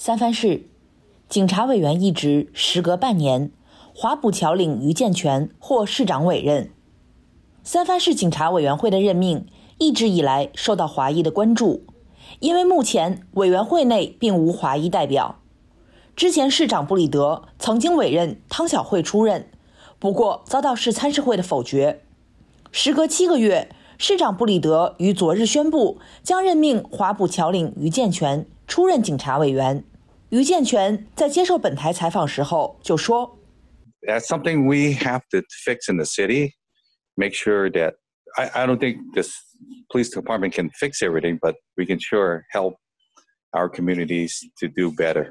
三藩市警察委员一职时隔半年，华埠桥领余建全获市长委任。三藩市警察委员会的任命一直以来受到华裔的关注，因为目前委员会内并无华裔代表。之前市长布里德曾经委任汤晓慧出任，不过遭到市参事会的否决。时隔七个月，市长布里德于昨日宣布将任命华埠桥领余建全。出任警察委员，于建全在接受本台采访时候就说：“That's something we have to fix in the city. Make sure that I I don't think this police department can fix everything, but we can sure help our communities to do better.”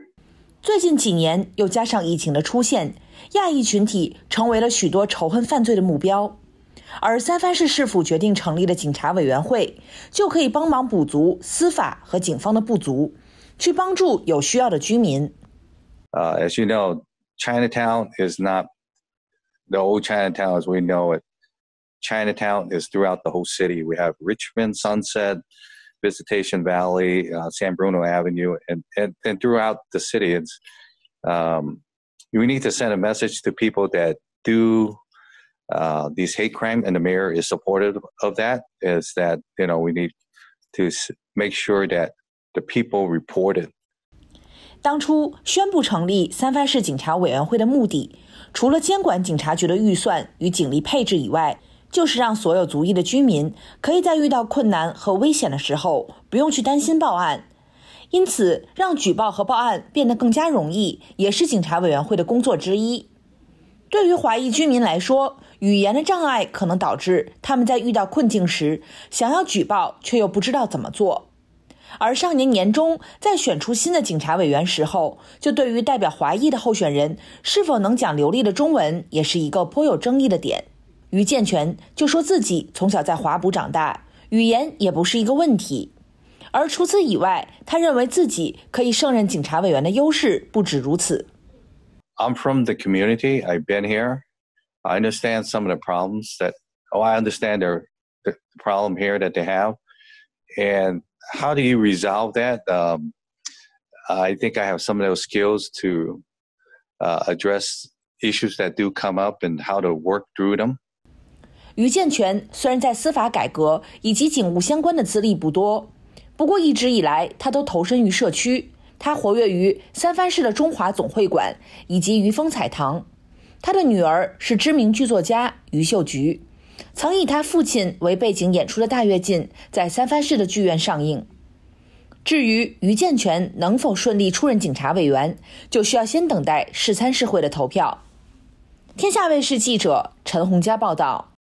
最近几年，又加上疫情的出现，亚裔群体成为了许多仇恨犯罪的目标。而三藩市市府决定成立了警察委员会，就可以帮忙补足司法和警方的不足。as you know, Chinatown is not the old Chinatown as we know it. Chinatown is throughout the whole city. We have Richmond, Sunset, Visitation Valley, uh, San Bruno Avenue, and, and, and throughout the city. It's um, we need to send a message to people that do uh, these hate crime, and the mayor is supportive of that. Is that you know we need to make sure that the people reported. 当初宣布成立三藩市警察委员会的目的，除了监管警察局的预算与警力配置以外，就是让所有族裔的居民可以在遇到困难和危险的时候，不用去担心报案。因此，让举报和报案变得更加容易，也是警察委员会的工作之一。对于华裔居民来说，语言的障碍可能导致他们在遇到困境时，想要举报却又不知道怎么做。而上年年中在选出新的警察委员时候，就对于代表华裔的候选人是否能讲流利的中文，也是一个颇有争议的点。于健全就说自己从小在华埠长大，语言也不是一个问题。而除此以外，他认为自己可以胜任警察委员的优势不止如此。I'm from the community. I've been here. I understand some of the problems that oh, I understand the the problem here that they have and. How do you resolve that? Um, I think I have some of those skills to address issues that do come up and how to work through them. 于健全虽然在司法改革以及警务相关的资历不多，不过一直以来他都投身于社区。他活跃于三藩市的中华总会馆以及于峰彩堂。他的女儿是知名剧作家于秀菊。曾以他父亲为背景演出的大跃进在三藩市的剧院上映。至于于建全能否顺利出任警察委员，就需要先等待市参事会的投票。天下卫视记者陈红佳报道。